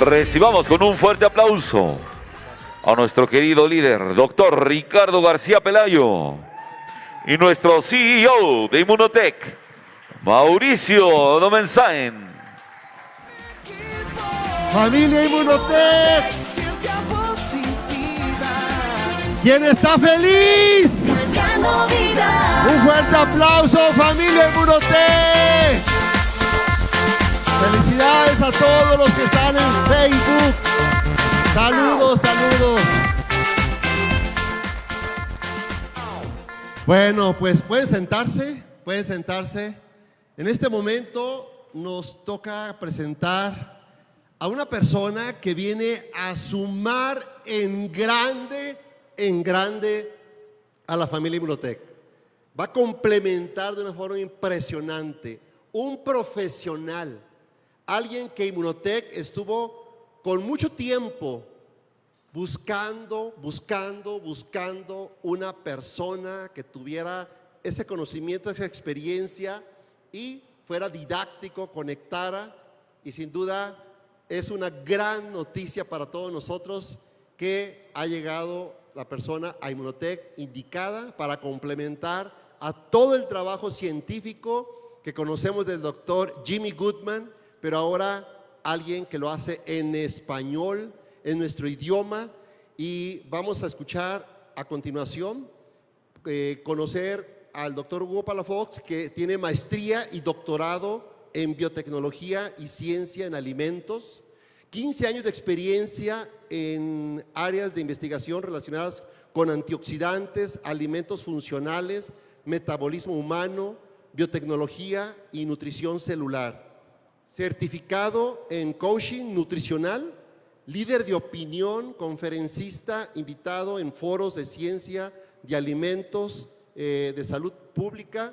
Recibamos con un fuerte aplauso a nuestro querido líder, doctor Ricardo García Pelayo, y nuestro CEO de Inmunotech, Mauricio Domensain. Familia Inmunotech. ¿Quién está feliz? Un fuerte aplauso, familia Inmunotech. Felicidades a todos los que están en Facebook. Saludos, saludos. Bueno, pues pueden sentarse, pueden sentarse. En este momento nos toca presentar a una persona que viene a sumar en grande, en grande a la familia Biblioteca. Va a complementar de una forma impresionante. Un profesional, Alguien que Inmunotech estuvo con mucho tiempo buscando, buscando, buscando una persona que tuviera ese conocimiento, esa experiencia y fuera didáctico, conectara. Y sin duda es una gran noticia para todos nosotros que ha llegado la persona a Inmunotech indicada para complementar a todo el trabajo científico que conocemos del doctor Jimmy Goodman pero ahora alguien que lo hace en español, en nuestro idioma, y vamos a escuchar a continuación, eh, conocer al doctor Hugo Palafox, que tiene maestría y doctorado en biotecnología y ciencia en alimentos, 15 años de experiencia en áreas de investigación relacionadas con antioxidantes, alimentos funcionales, metabolismo humano, biotecnología y nutrición celular certificado en coaching nutricional, líder de opinión, conferencista, invitado en foros de ciencia, de alimentos, eh, de salud pública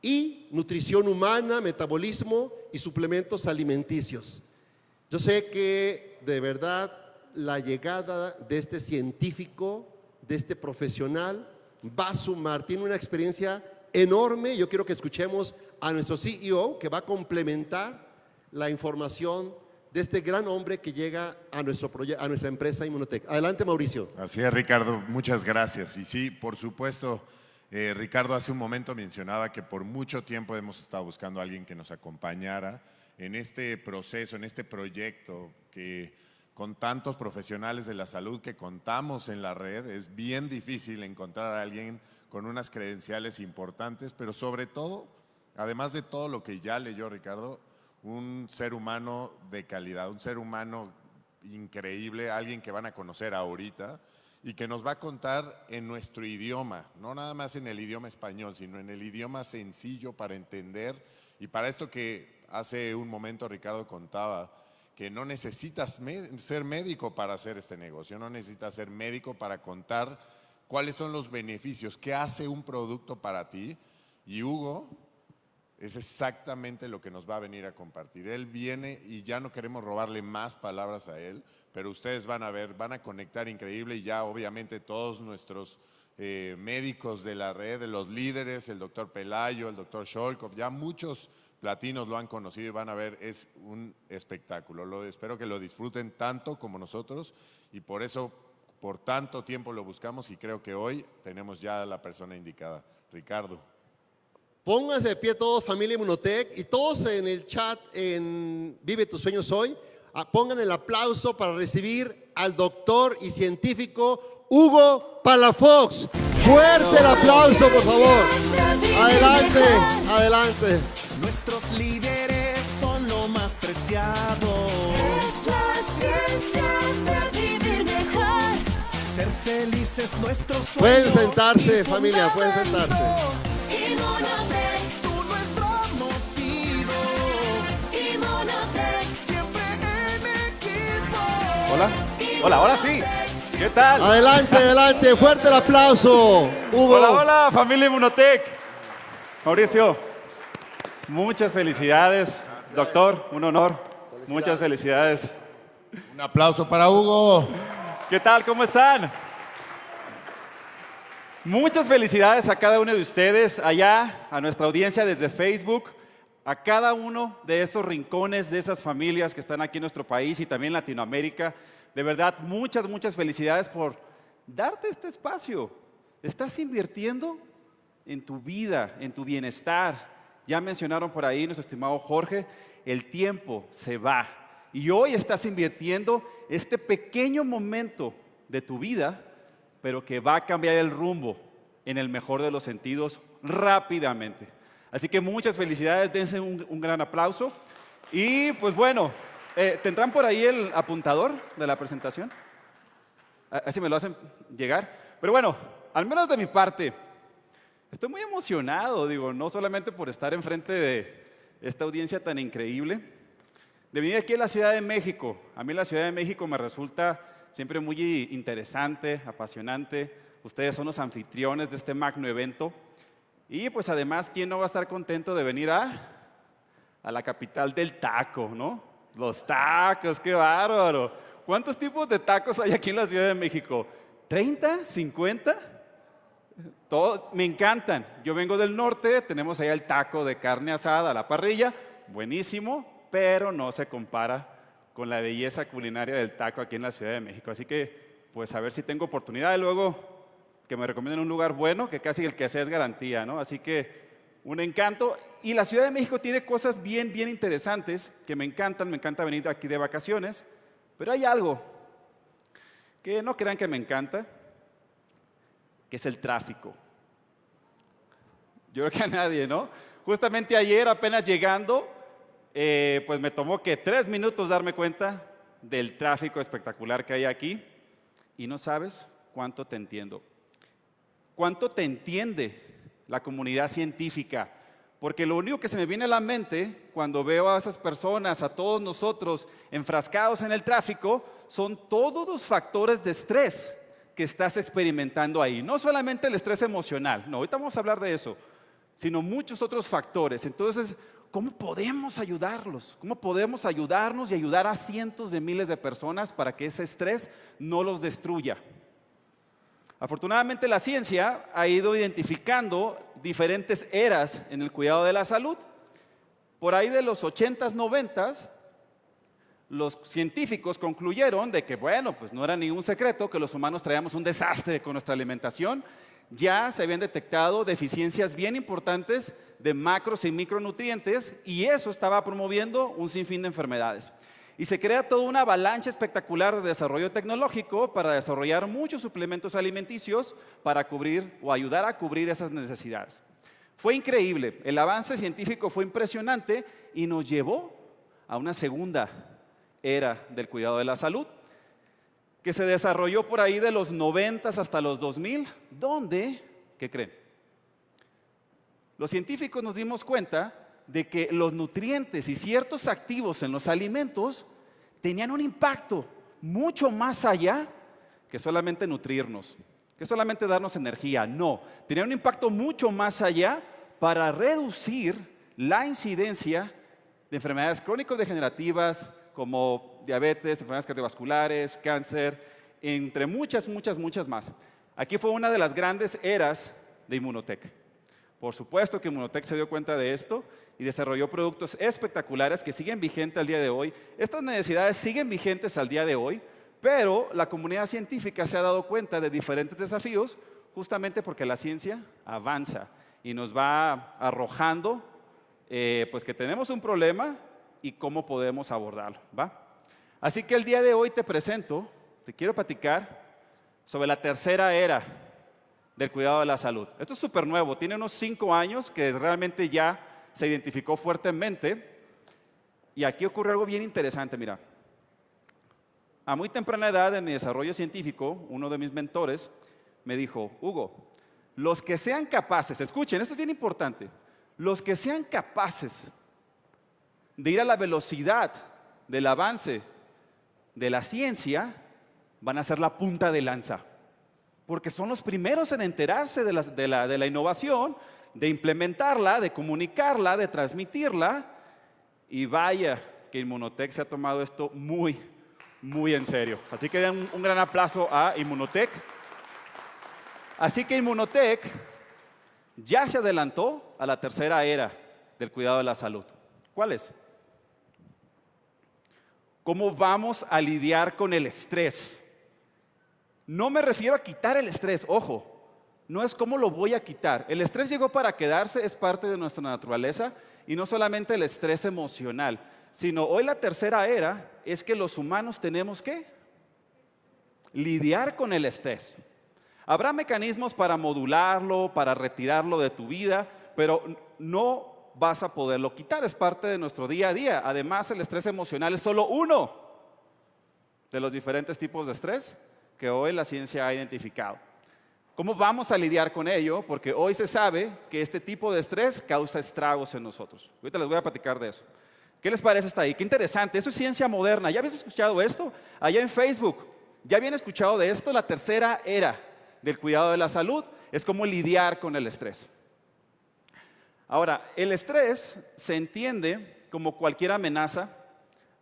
y nutrición humana, metabolismo y suplementos alimenticios. Yo sé que de verdad la llegada de este científico, de este profesional, va a sumar, tiene una experiencia enorme. Yo quiero que escuchemos a nuestro CEO que va a complementar la información de este gran hombre que llega a, nuestro a nuestra empresa Inmunotech. Adelante, Mauricio. Así es, Ricardo, muchas gracias. Y sí, por supuesto, eh, Ricardo hace un momento mencionaba que por mucho tiempo hemos estado buscando a alguien que nos acompañara en este proceso, en este proyecto que con tantos profesionales de la salud que contamos en la red, es bien difícil encontrar a alguien con unas credenciales importantes, pero sobre todo, además de todo lo que ya leyó Ricardo, un ser humano de calidad, un ser humano increíble, alguien que van a conocer ahorita y que nos va a contar en nuestro idioma, no nada más en el idioma español, sino en el idioma sencillo para entender. Y para esto que hace un momento Ricardo contaba, que no necesitas ser médico para hacer este negocio, no necesitas ser médico para contar cuáles son los beneficios, qué hace un producto para ti. Y Hugo, es exactamente lo que nos va a venir a compartir. Él viene y ya no queremos robarle más palabras a él, pero ustedes van a ver, van a conectar increíble y ya obviamente todos nuestros eh, médicos de la red, los líderes, el doctor Pelayo, el doctor Sholkov, ya muchos platinos lo han conocido y van a ver, es un espectáculo. Lo, espero que lo disfruten tanto como nosotros y por eso por tanto tiempo lo buscamos y creo que hoy tenemos ya la persona indicada. Ricardo. Pónganse de pie todos, familia Inmunotech, y todos en el chat en Vive tus sueños hoy, ah, pongan el aplauso para recibir al doctor y científico Hugo Palafox. Fuerte el aplauso, por favor. Adelante, adelante. Nuestros líderes son lo más preciado. Es la ciencia de vivir mejor. Ser felices nuestros sueños. Pueden sentarse, familia, pueden sentarse. Hola, hola, ahora sí. ¿Qué tal? Adelante, adelante, fuerte el aplauso. Hugo. Hola, hola, familia Inmunotech. Mauricio, muchas felicidades. Doctor, un honor. Muchas felicidades. Un aplauso para Hugo. ¿Qué tal? ¿Cómo están? Muchas felicidades a cada uno de ustedes, allá, a nuestra audiencia desde Facebook, a cada uno de esos rincones, de esas familias que están aquí en nuestro país y también en Latinoamérica. De verdad, muchas, muchas felicidades por darte este espacio. Estás invirtiendo en tu vida, en tu bienestar. Ya mencionaron por ahí nuestro estimado Jorge, el tiempo se va. Y hoy estás invirtiendo este pequeño momento de tu vida, pero que va a cambiar el rumbo en el mejor de los sentidos rápidamente. Así que muchas felicidades, dense un, gran aplauso. Y pues bueno, eh, ¿tendrán por ahí el apuntador de la presentación? Así me lo hacen llegar. Pero bueno, al menos de mi parte, estoy muy emocionado, digo, no solamente por estar enfrente de esta audiencia tan increíble, de venir aquí a la Ciudad de México. A mí la Ciudad de México me resulta siempre muy interesante, apasionante. Ustedes son los anfitriones de este magno evento. Y pues además, ¿quién no va a estar contento de venir a, a la capital del taco, no? Los tacos, qué bárbaro. ¿Cuántos tipos de tacos hay aquí en la Ciudad de México? ¿30? ¿50? Todo, me encantan. Yo vengo del norte, tenemos allá el taco de carne asada, a la parrilla, buenísimo, pero no se compara con la belleza culinaria del taco aquí en la Ciudad de México. Así que, pues a ver si tengo oportunidad de luego que me recomienden un lugar bueno, que casi el que sea es garantía, ¿no? Así que un encanto. Y la Ciudad de México tiene cosas bien, bien interesantes que me encantan, me encanta venir aquí de vacaciones, pero hay algo que no crean que me encanta, que es el tráfico. Yo creo que a nadie, ¿no? Justamente ayer, apenas llegando, eh, pues me tomó que tres minutos darme cuenta del tráfico espectacular que hay aquí. Y no sabes cuánto te entiendo. ¿Cuánto te entiende la comunidad científica? Porque lo único que se me viene a la mente cuando veo a esas personas, a todos nosotros enfrascados en el tráfico, son todos los factores de estrés que estás experimentando ahí. No solamente el estrés emocional, no, ahorita vamos a hablar de eso, sino muchos otros factores. Entonces, ¿cómo podemos ayudarlos? ¿Cómo podemos ayudarnos y ayudar a cientos de miles de personas para que ese estrés no los destruya? Afortunadamente la ciencia ha ido identificando diferentes eras en el cuidado de la salud. Por ahí de los 80s, 90s, los científicos concluyeron de que, bueno, pues no era ningún secreto que los humanos traíamos un desastre con nuestra alimentación. Ya se habían detectado deficiencias bien importantes de macros y micronutrientes y eso estaba promoviendo un sinfín de enfermedades. Y se crea toda una avalancha espectacular de desarrollo tecnológico para desarrollar muchos suplementos alimenticios para cubrir o ayudar a cubrir esas necesidades. Fue increíble, el avance científico fue impresionante y nos llevó a una segunda era del cuidado de la salud, que se desarrolló por ahí de los 90 hasta los 2000, donde, ¿qué creen? Los científicos nos dimos cuenta de que los nutrientes y ciertos activos en los alimentos tenían un impacto mucho más allá que solamente nutrirnos, que solamente darnos energía. No, tenían un impacto mucho más allá para reducir la incidencia de enfermedades crónico-degenerativas como diabetes, enfermedades cardiovasculares, cáncer, entre muchas, muchas, muchas más. Aquí fue una de las grandes eras de Inmunotech. Por supuesto que Monotec se dio cuenta de esto y desarrolló productos espectaculares que siguen vigentes al día de hoy. Estas necesidades siguen vigentes al día de hoy, pero la comunidad científica se ha dado cuenta de diferentes desafíos justamente porque la ciencia avanza y nos va arrojando eh, pues que tenemos un problema y cómo podemos abordarlo. ¿va? Así que el día de hoy te presento, te quiero platicar sobre la tercera era del cuidado de la salud. Esto es súper nuevo, tiene unos cinco años que realmente ya se identificó fuertemente. Y aquí ocurre algo bien interesante, mira. A muy temprana edad en mi desarrollo científico, uno de mis mentores me dijo, Hugo, los que sean capaces, escuchen, esto es bien importante, los que sean capaces de ir a la velocidad del avance de la ciencia van a ser la punta de lanza porque son los primeros en enterarse de la, de la, de la innovación, de implementarla, de comunicarla, de transmitirla. Y vaya que Inmunotech se ha tomado esto muy, muy en serio. Así que den un gran aplauso a Inmunotech. Así que Inmunotech ya se adelantó a la tercera era del cuidado de la salud. ¿Cuál es? ¿Cómo vamos a lidiar con el estrés? No me refiero a quitar el estrés, ojo, no es cómo lo voy a quitar. El estrés llegó para quedarse, es parte de nuestra naturaleza y no solamente el estrés emocional, sino hoy la tercera era es que los humanos tenemos que lidiar con el estrés. Habrá mecanismos para modularlo, para retirarlo de tu vida, pero no vas a poderlo quitar, es parte de nuestro día a día. Además, el estrés emocional es solo uno de los diferentes tipos de estrés que hoy la ciencia ha identificado. ¿Cómo vamos a lidiar con ello? Porque hoy se sabe que este tipo de estrés causa estragos en nosotros. Ahorita les voy a platicar de eso. ¿Qué les parece hasta ahí? Qué interesante. Eso es ciencia moderna. ¿Ya habéis escuchado esto? Allá en Facebook. ¿Ya habían escuchado de esto? La tercera era del cuidado de la salud es cómo lidiar con el estrés. Ahora, el estrés se entiende como cualquier amenaza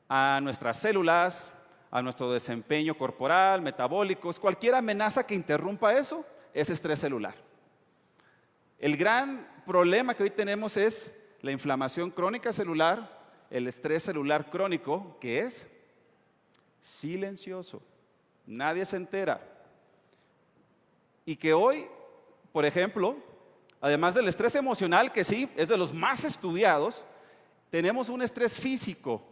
a nuestras células, a nuestro desempeño corporal, metabólicos, cualquier amenaza que interrumpa eso es estrés celular. El gran problema que hoy tenemos es la inflamación crónica celular, el estrés celular crónico, que es silencioso, nadie se entera. Y que hoy, por ejemplo, además del estrés emocional, que sí, es de los más estudiados, tenemos un estrés físico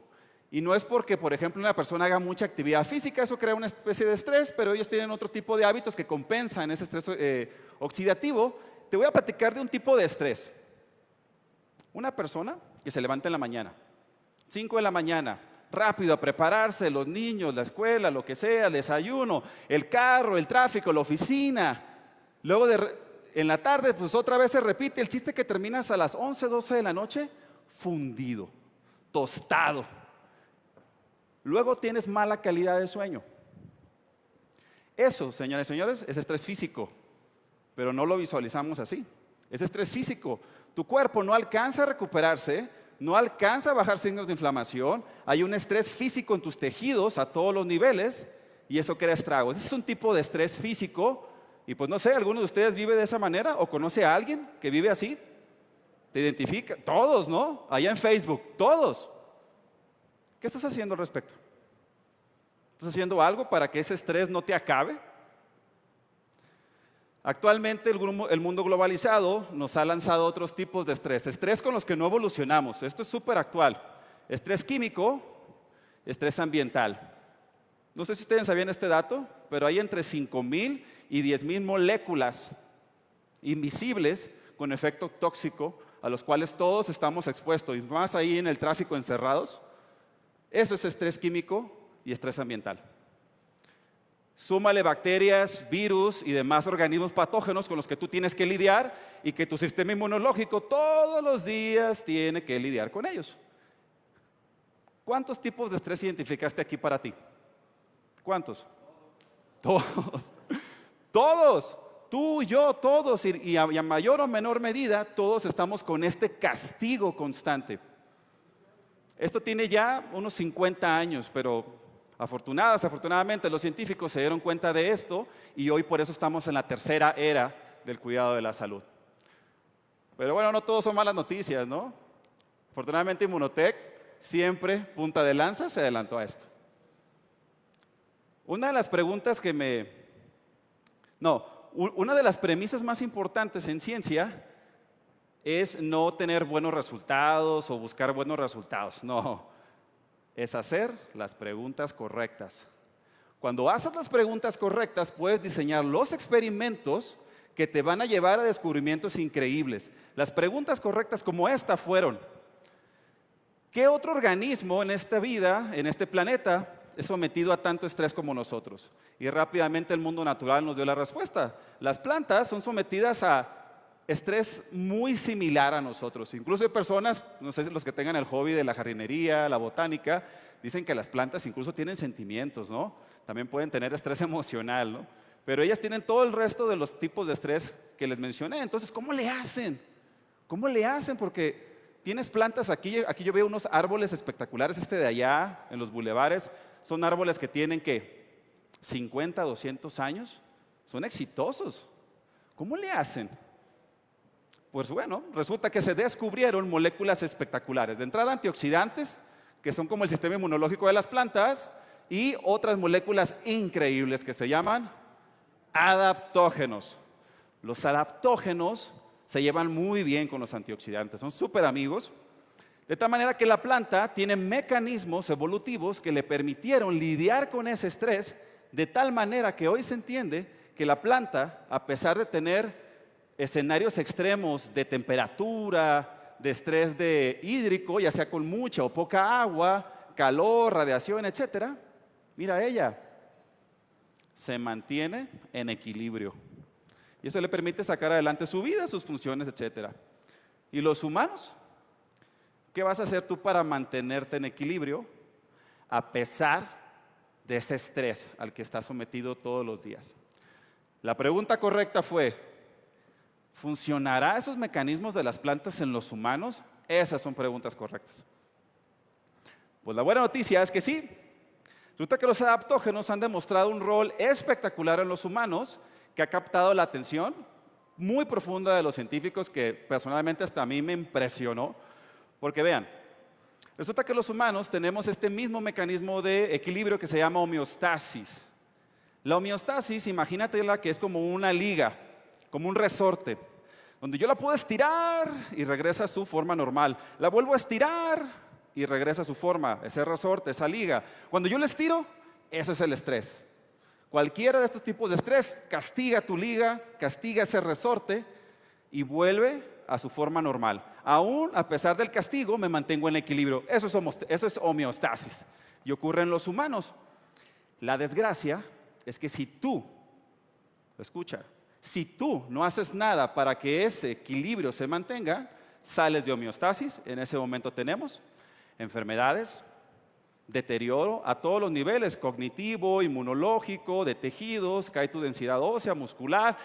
y no es porque, por ejemplo, una persona haga mucha actividad física, eso crea una especie de estrés, pero ellos tienen otro tipo de hábitos que compensan ese estrés eh, oxidativo. Te voy a platicar de un tipo de estrés. Una persona que se levanta en la mañana, 5 de la mañana, rápido a prepararse, los niños, la escuela, lo que sea, el desayuno, el carro, el tráfico, la oficina. Luego en la tarde, pues otra vez se repite el chiste que terminas a las 11, 12 de la noche, fundido, tostado Luego tienes mala calidad de sueño. Eso, señores, señores, es estrés físico, pero no lo visualizamos así. Es estrés físico. Tu cuerpo no alcanza a recuperarse, no alcanza a bajar signos de inflamación, hay un estrés físico en tus tejidos a todos los niveles y eso crea estragos. Ese es un tipo de estrés físico y pues no sé, ¿alguno de ustedes vive de esa manera o conoce a alguien que vive así? ¿Te identifica? Todos, ¿no? Allá en Facebook, todos. ¿Qué estás haciendo al respecto? ¿Estás haciendo algo para que ese estrés no te acabe? Actualmente el, mundo globalizado nos ha lanzado otros tipos de estrés, estrés con los que no evolucionamos, esto es súper actual, estrés químico, estrés ambiental. No sé si ustedes sabían este dato, pero hay entre 5.000 y 10.000 moléculas invisibles con efecto tóxico a los cuales todos estamos expuestos, y más ahí en el tráfico encerrados, eso es estrés químico y estrés ambiental. Súmale bacterias, virus y demás organismos patógenos con los que tú tienes que lidiar y que tu sistema inmunológico todos los días tiene que lidiar con ellos. ¿Cuántos tipos de estrés identificaste aquí para ti? ¿Cuántos? Todos. Todos. Tú, yo, todos. Y a mayor o menor medida, todos estamos con este castigo constante. Esto tiene ya unos 50 años, pero afortunadas, afortunadamente los científicos se dieron cuenta de esto y hoy por eso estamos en la tercera era del cuidado de la salud. Pero bueno, no todos son malas noticias, ¿no? Afortunadamente Inmunotech siempre punta de lanza se adelantó a esto. Una de las preguntas que me... No, una de las premisas más importantes en ciencia es no tener buenos resultados o buscar buenos resultados, no, es hacer las preguntas correctas. Cuando haces las preguntas correctas, puedes diseñar los experimentos que te van a llevar a descubrimientos increíbles. Las preguntas correctas como esta fueron, ¿qué otro organismo en esta vida, en este planeta, es sometido a tanto estrés como nosotros? Y rápidamente el mundo natural nos dio la respuesta. Las plantas son sometidas a estrés muy similar a nosotros. Incluso hay personas, no sé si los que tengan el hobby de la jardinería, la botánica, dicen que las plantas incluso tienen sentimientos, ¿no? También pueden tener estrés emocional, ¿no? Pero ellas tienen todo el resto de los tipos de estrés que les mencioné. Entonces, ¿cómo le hacen? ¿Cómo le hacen? Porque tienes plantas aquí, aquí yo veo unos árboles espectaculares, este de allá, en los bulevares, son árboles que tienen que 50, 200 años, son exitosos. ¿Cómo le hacen? Pues bueno, resulta que se descubrieron moléculas espectaculares. De entrada, antioxidantes, que son como el sistema inmunológico de las plantas, y otras moléculas increíbles que se llaman adaptógenos. Los adaptógenos se llevan muy bien con los antioxidantes, son súper amigos. De tal manera que la planta tiene mecanismos evolutivos que le permitieron lidiar con ese estrés de tal manera que hoy se entiende que la planta, a pesar de tener escenarios extremos de temperatura, de estrés de hídrico, ya sea con mucha o poca agua, calor, radiación, etcétera, Mira ella, se mantiene en equilibrio. Y eso le permite sacar adelante su vida, sus funciones, etcétera. ¿Y los humanos? ¿Qué vas a hacer tú para mantenerte en equilibrio a pesar de ese estrés al que estás sometido todos los días? La pregunta correcta fue, ¿Funcionará esos mecanismos de las plantas en los humanos? Esas son preguntas correctas. Pues la buena noticia es que sí. Resulta que los adaptógenos han demostrado un rol espectacular en los humanos que ha captado la atención muy profunda de los científicos que personalmente hasta a mí me impresionó. Porque vean, resulta que los humanos tenemos este mismo mecanismo de equilibrio que se llama homeostasis. La homeostasis, imagínatela que es como una liga como un resorte, donde yo la puedo estirar y regresa a su forma normal. La vuelvo a estirar y regresa a su forma, ese resorte, esa liga. Cuando yo la estiro, eso es el estrés. Cualquiera de estos tipos de estrés castiga tu liga, castiga ese resorte y vuelve a su forma normal. Aún a pesar del castigo, me mantengo en equilibrio. Eso es, eso es homeostasis. Y ocurre en los humanos. La desgracia es que si tú, escucha, si tú no haces nada para que ese equilibrio se mantenga, sales de homeostasis, en ese momento tenemos enfermedades, deterioro a todos los niveles, cognitivo, inmunológico, de tejidos, cae tu densidad ósea, muscular,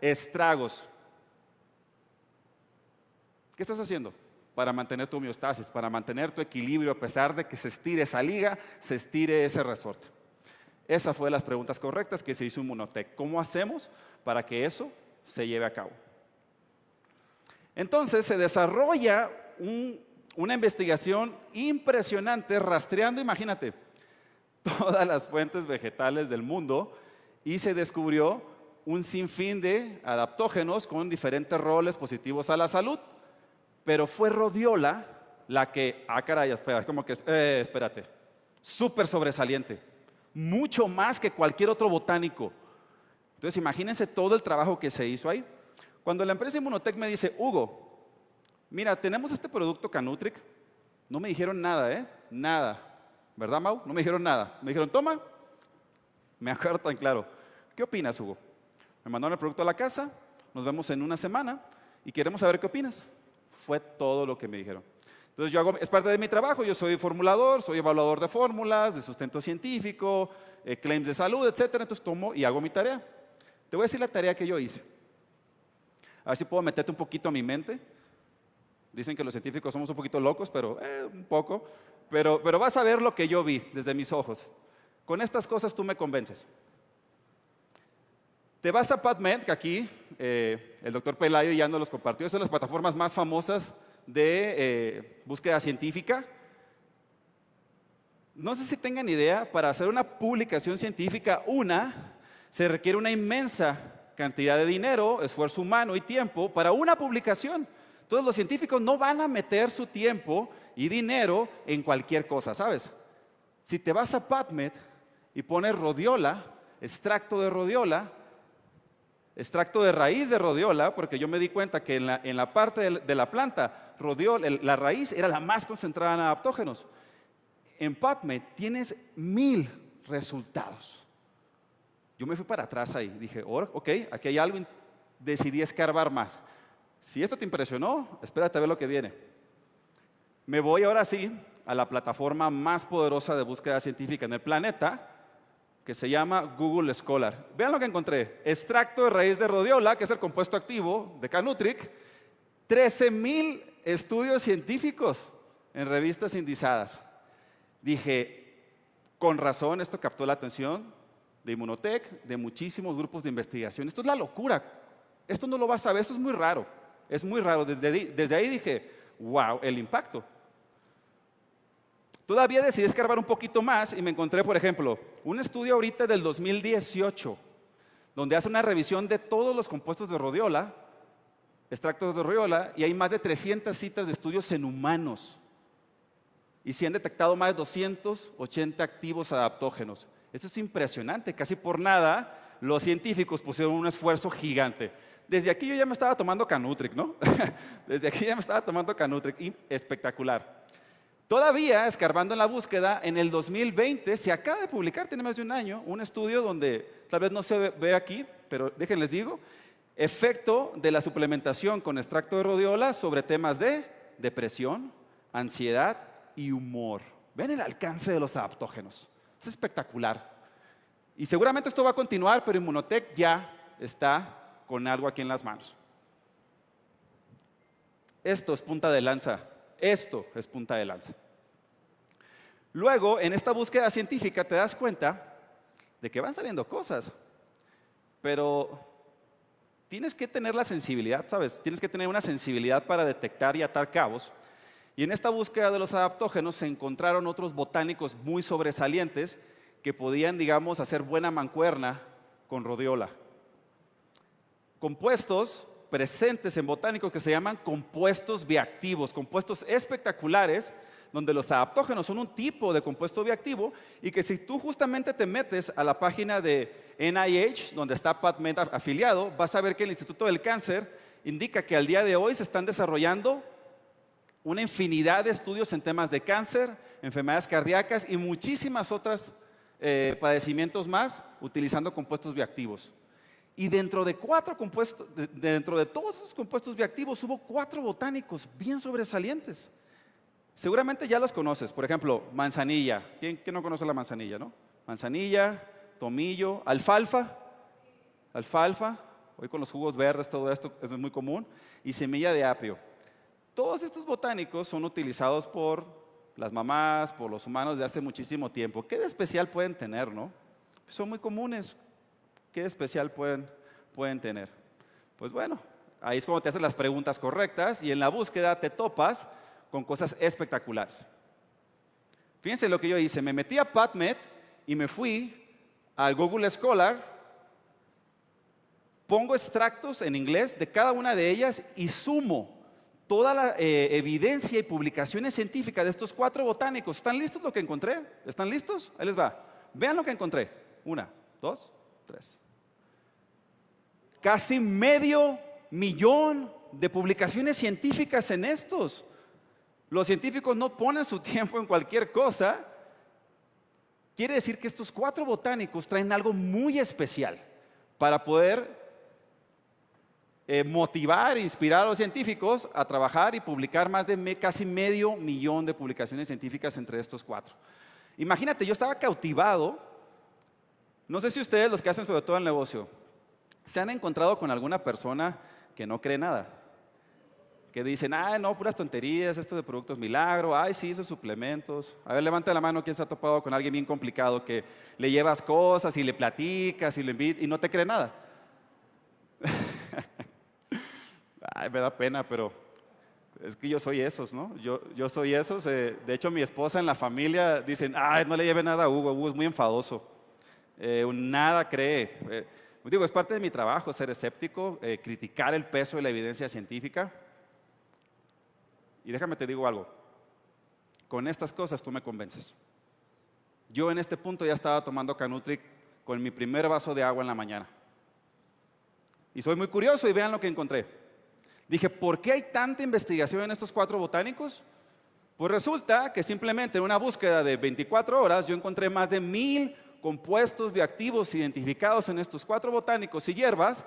estragos. ¿Qué estás haciendo para mantener tu homeostasis, para mantener tu equilibrio a pesar de que se estire esa liga, se estire ese resorte? Esa fue las preguntas correctas que se hizo en monotec. ¿Cómo hacemos para que eso se lleve a cabo? Entonces se desarrolla una investigación impresionante rastreando, imagínate, todas las fuentes vegetales del mundo y se descubrió un sinfín de adaptógenos con diferentes roles positivos a la salud. Pero fue Rodiola la que, ah caray, espera, como que, eh, espérate, súper sobresaliente mucho más que cualquier otro botánico. Entonces imagínense todo el trabajo que se hizo ahí. Cuando la empresa Inmunotech me dice, Hugo, mira, tenemos este producto Canutric, no me dijeron nada, ¿eh? Nada. ¿Verdad, Mau? No me dijeron nada. Me dijeron, toma. Me acuerdo tan claro. ¿Qué opinas, Hugo? Me mandaron el producto a la casa, nos vemos en una semana y queremos saber qué opinas. Fue todo lo que me dijeron. Entonces yo hago, es parte de mi trabajo, yo soy formulador, soy evaluador de fórmulas, de sustento científico, eh, claims de salud, etc. Entonces tomo y hago mi tarea. Te voy a decir la tarea que yo hice. A ver si puedo meterte un poquito a mi mente. Dicen que los científicos somos un poquito locos, pero eh, un poco. Pero, vas a ver lo que yo vi desde mis ojos. Con estas cosas tú me convences. Te vas a PubMed, que aquí eh, el doctor Pelayo ya nos los compartió, es de las plataformas más famosas de eh, búsqueda científica. No sé si tengan idea, para hacer una publicación científica, una, se requiere una inmensa cantidad de dinero, esfuerzo humano y tiempo para una publicación. Todos los científicos no van a meter su tiempo y dinero en cualquier cosa, ¿sabes? Si te vas a PubMed y pones rodiola, extracto de rodiola, extracto de raíz de rodiola, porque yo me di cuenta que en la, parte de, la planta, rodiola, la raíz era la más concentrada en adaptógenos. En PubMed tienes mil resultados. Yo me fui para atrás ahí, dije, ok, aquí hay algo, decidí escarbar más. Si esto te impresionó, espérate a ver lo que viene. Me voy ahora sí a la plataforma más poderosa de búsqueda científica en el planeta, que se llama Google Scholar. Vean lo que encontré. Extracto de raíz de rhodiola, que es el compuesto activo de Canutric. 13.000 estudios científicos en revistas indizadas. Dije, con razón esto captó la atención de Inmunotech, de muchísimos grupos de investigación. Esto es la locura. Esto no lo vas a ver, eso es muy raro. Es muy raro. desde ahí dije, wow, el impacto. Todavía decidí escarbar un poquito más y me encontré, por ejemplo, un estudio ahorita del 2018, donde hace una revisión de todos los compuestos de rodiola, extractos de rodiola, y hay más de 300 citas de estudios en humanos. Y se han detectado más de 280 activos adaptógenos. Esto es impresionante, casi por nada los científicos pusieron un esfuerzo gigante. Desde aquí yo ya me estaba tomando Canutric, ¿no? Desde aquí ya me estaba tomando Canutric, y espectacular. Todavía, escarbando en la búsqueda, en el 2020 se acaba de publicar, tiene más de un año, un estudio donde tal vez no se ve aquí, pero déjenles digo, efecto de la suplementación con extracto de rodiola sobre temas de depresión, ansiedad y humor. Ven el alcance de los adaptógenos. Es espectacular. Y seguramente esto va a continuar, pero Inmunotech ya está con algo aquí en las manos. Esto es punta de lanza esto es punta de lanza. Luego, en esta búsqueda científica te das cuenta de que van saliendo cosas, pero tienes que tener la sensibilidad, ¿sabes? Tienes que tener una sensibilidad para detectar y atar cabos. Y en esta búsqueda de los adaptógenos se encontraron otros botánicos muy sobresalientes que podían, digamos, hacer buena mancuerna con rodiola. Compuestos presentes en botánicos que se llaman compuestos biactivos, compuestos espectaculares, donde los adaptógenos son un tipo de compuesto bioactivo y que si tú justamente te metes a la página de NIH, donde está PadMed afiliado, vas a ver que el Instituto del Cáncer indica que al día de hoy se están desarrollando una infinidad de estudios en temas de cáncer, enfermedades cardíacas y muchísimas otras eh, padecimientos más utilizando compuestos bioactivos. Y dentro de cuatro compuestos, dentro de todos esos compuestos bioactivos hubo cuatro botánicos bien sobresalientes. Seguramente ya los conoces, por ejemplo, manzanilla. ¿Quién, que no conoce la manzanilla, no? Manzanilla, tomillo, alfalfa, alfalfa, hoy con los jugos verdes, todo esto es muy común, y semilla de apio. Todos estos botánicos son utilizados por las mamás, por los humanos de hace muchísimo tiempo. ¿Qué de especial pueden tener, no? Son muy comunes, ¿Qué especial pueden, pueden tener? Pues bueno, ahí es como te haces las preguntas correctas y en la búsqueda te topas con cosas espectaculares. Fíjense lo que yo hice, me metí a PubMed y me fui al Google Scholar, pongo extractos en inglés de cada una de ellas y sumo toda la eh, evidencia y publicaciones científicas de estos cuatro botánicos. ¿Están listos lo que encontré? ¿Están listos? Ahí les va. Vean lo que encontré. Una, dos, tres casi medio millón de publicaciones científicas en estos. Los científicos no ponen su tiempo en cualquier cosa. Quiere decir que estos cuatro botánicos traen algo muy especial para poder eh, motivar e inspirar a los científicos a trabajar y publicar más de casi medio millón de publicaciones científicas entre estos cuatro. Imagínate, yo estaba cautivado. No sé si ustedes, los que hacen sobre todo el negocio, ¿Se han encontrado con alguna persona que no cree nada? Que dicen, ah, no, puras tonterías, esto de productos milagro, ay, sí, esos suplementos. A ver, levanta la mano quien se ha topado con alguien bien complicado que le llevas cosas y le platicas y le y no te cree nada. ay, me da pena, pero es que yo soy esos, ¿no? Yo, yo soy esos. Eh, de hecho, mi esposa en la familia dicen, ay, no le lleve nada a Hugo, Hugo es muy enfadoso. Eh, nada cree. Eh". Digo, es parte de mi trabajo ser escéptico, eh, criticar el peso de la evidencia científica. Y déjame te digo algo, con estas cosas tú me convences. Yo en este punto ya estaba tomando Canutric con mi primer vaso de agua en la mañana. Y soy muy curioso y vean lo que encontré. Dije, ¿por qué hay tanta investigación en estos cuatro botánicos? Pues resulta que simplemente en una búsqueda de 24 horas yo encontré más de mil compuestos bioactivos identificados en estos cuatro botánicos y hierbas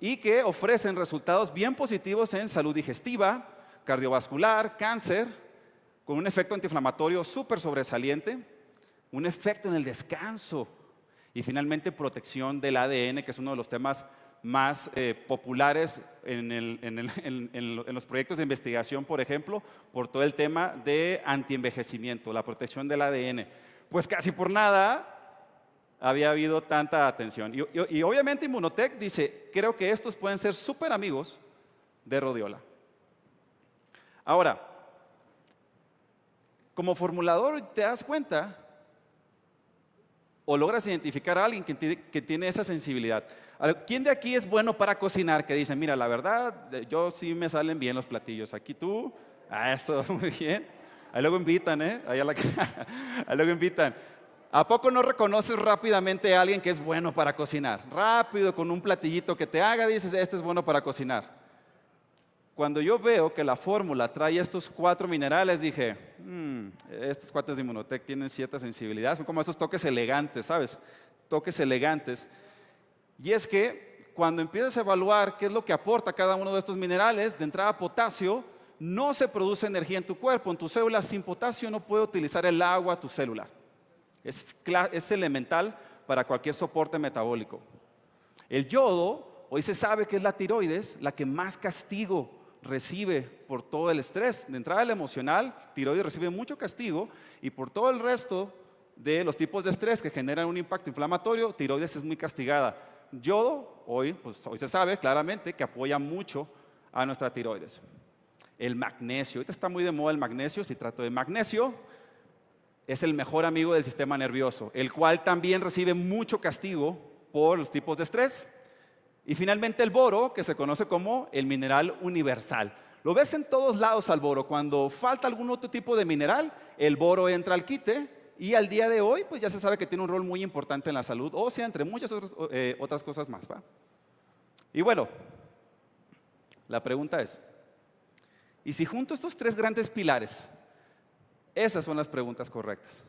y que ofrecen resultados bien positivos en salud digestiva, cardiovascular, cáncer, con un efecto antiinflamatorio súper sobresaliente, un efecto en el descanso y finalmente protección del ADN, que es uno de los temas más eh, populares en, los proyectos de investigación, por ejemplo, por todo el tema de antienvejecimiento, la protección del ADN. Pues casi por nada había habido tanta atención. Y, obviamente Inmunotech dice, creo que estos pueden ser súper amigos de Rodiola. Ahora, como formulador te das cuenta o logras identificar a alguien que tiene, esa sensibilidad. ¿Quién de aquí es bueno para cocinar? Que dicen, mira, la verdad, eh, yo sí me salen bien los platillos. Aquí tú, ah, eso, muy bien. Ahí luego invitan, ¿eh? Ahí, a la... Ahí luego invitan. ¿A poco no reconoces rápidamente a alguien que es bueno para cocinar? Rápido, con un platillito que te haga, dices, este es bueno para cocinar. Cuando yo veo que la fórmula trae estos cuatro minerales, dije, mmm, estos cuates de Inmunotech tienen cierta sensibilidad, son como esos toques elegantes, ¿sabes? Toques elegantes. Y es que cuando empiezas a evaluar qué es lo que aporta cada uno de estos minerales, de entrada potasio, no se produce energía en tu cuerpo, en tus células. Sin potasio no puede utilizar el agua tu célula es, elemental para cualquier soporte metabólico. El yodo, hoy se sabe que es la tiroides la que más castigo recibe por todo el estrés. De entrada el emocional, tiroides recibe mucho castigo y por todo el resto de los tipos de estrés que generan un impacto inflamatorio, tiroides es muy castigada. Yodo, hoy, pues, hoy se sabe claramente que apoya mucho a nuestra tiroides. El magnesio, ahorita está muy de moda el magnesio, si trato de magnesio, es el mejor amigo del sistema nervioso, el cual también recibe mucho castigo por los tipos de estrés. Y finalmente el boro, que se conoce como el mineral universal. Lo ves en todos lados al boro. Cuando falta algún otro tipo de mineral, el boro entra al quite y al día de hoy pues ya se sabe que tiene un rol muy importante en la salud, o sea, entre muchas otras, eh, cosas más. Y bueno, la pregunta es, ¿y si junto estos tres grandes pilares esas son las preguntas correctas.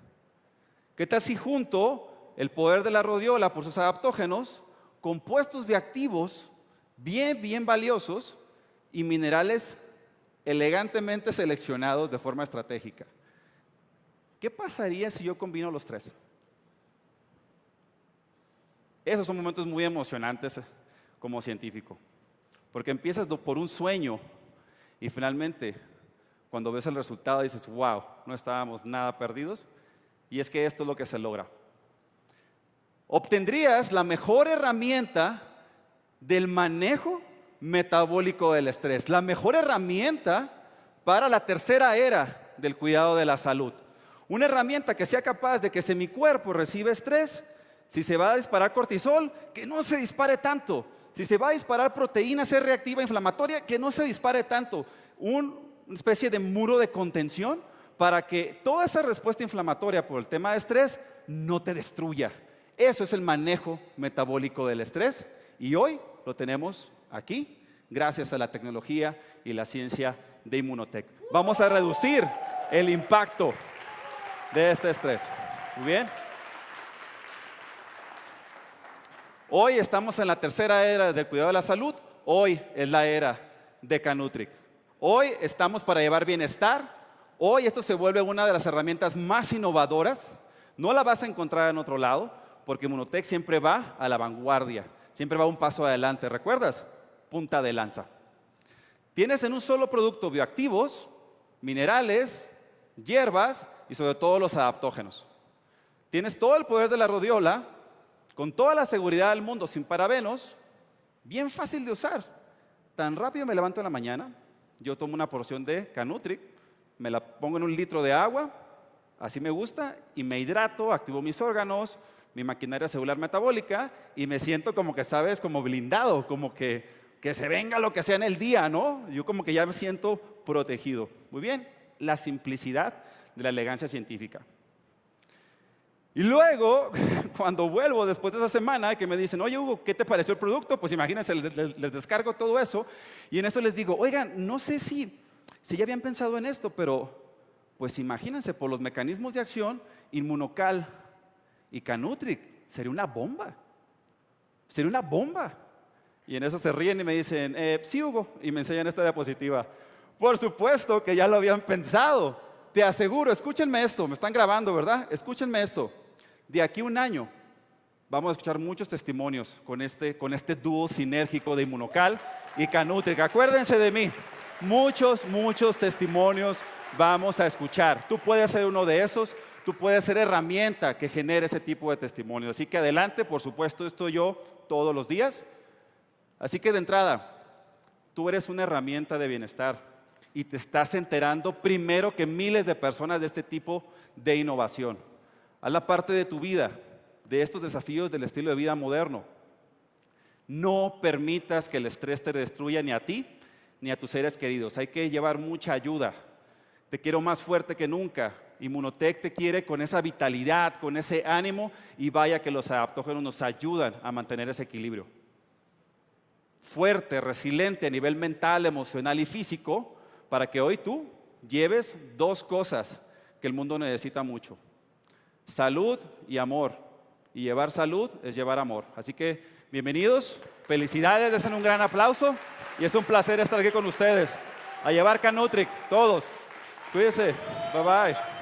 ¿Qué tal si junto el poder de la rodiola por sus adaptógenos, compuestos de bien, bien valiosos y minerales elegantemente seleccionados de forma estratégica? ¿Qué pasaría si yo combino los tres? Esos son momentos muy emocionantes como científico, porque empiezas por un sueño y finalmente cuando ves el resultado dices, wow, no estábamos nada perdidos. Y es que esto es lo que se logra. Obtendrías la mejor herramienta del manejo metabólico del estrés, la mejor herramienta para la tercera era del cuidado de la salud. Una herramienta que sea capaz de que si mi cuerpo recibe estrés, si se va a disparar cortisol, que no se dispare tanto. Si se va a disparar proteína C reactiva inflamatoria, que no se dispare tanto. Un una especie de muro de contención para que toda esa respuesta inflamatoria por el tema de estrés no te destruya. Eso es el manejo metabólico del estrés y hoy lo tenemos aquí gracias a la tecnología y la ciencia de Inmunotech. Vamos a reducir el impacto de este estrés. Muy bien. Hoy estamos en la tercera era del cuidado de la salud. Hoy es la era de Canutric. Hoy estamos para llevar bienestar. Hoy esto se vuelve una de las herramientas más innovadoras. No la vas a encontrar en otro lado, porque Monotech siempre va a la vanguardia, siempre va un paso adelante. ¿Recuerdas? Punta de lanza. Tienes en un solo producto bioactivos, minerales, hierbas y sobre todo los adaptógenos. Tienes todo el poder de la rodiola, con toda la seguridad del mundo, sin parabenos, bien fácil de usar. Tan rápido me levanto en la mañana, yo tomo una porción de Canutric, me la pongo en un litro de agua, así me gusta, y me hidrato, activo mis órganos, mi maquinaria celular metabólica, y me siento como que, ¿sabes? Como blindado, como que, que se venga lo que sea en el día, ¿no? Yo como que ya me siento protegido. Muy bien, la simplicidad de la elegancia científica. Y luego, cuando vuelvo después de esa semana, que me dicen, oye Hugo, ¿qué te pareció el producto? Pues imagínense, les, descargo todo eso. Y en eso les digo, oigan, no sé si, si ya habían pensado en esto, pero pues imagínense, por los mecanismos de acción, inmunocal y canutric, sería una bomba. Sería una bomba. Y en eso se ríen y me dicen, eh, sí Hugo, y me enseñan esta diapositiva. Por supuesto que ya lo habían pensado. Te aseguro, escúchenme esto, me están grabando, ¿verdad? Escúchenme esto. De aquí a un año vamos a escuchar muchos testimonios con este, con este dúo sinérgico de Inmunocal y Canútrica. Acuérdense de mí, muchos, muchos testimonios vamos a escuchar. Tú puedes ser uno de esos, tú puedes ser herramienta que genere ese tipo de testimonios. Así que adelante, por supuesto, estoy yo todos los días. Así que de entrada, tú eres una herramienta de bienestar y te estás enterando primero que miles de personas de este tipo de innovación. Haz la parte de tu vida de estos desafíos del estilo de vida moderno. No permitas que el estrés te destruya ni a ti ni a tus seres queridos. Hay que llevar mucha ayuda. Te quiero más fuerte que nunca. Inmunotech te quiere con esa vitalidad, con ese ánimo y vaya que los adaptógenos nos ayudan a mantener ese equilibrio. Fuerte, resiliente a nivel mental, emocional y físico para que hoy tú lleves dos cosas que el mundo necesita mucho salud y amor. Y llevar salud es llevar amor. Así que bienvenidos, felicidades, hacen un gran aplauso y es un placer estar aquí con ustedes. A llevar Canutric, todos. Cuídense. Bye bye.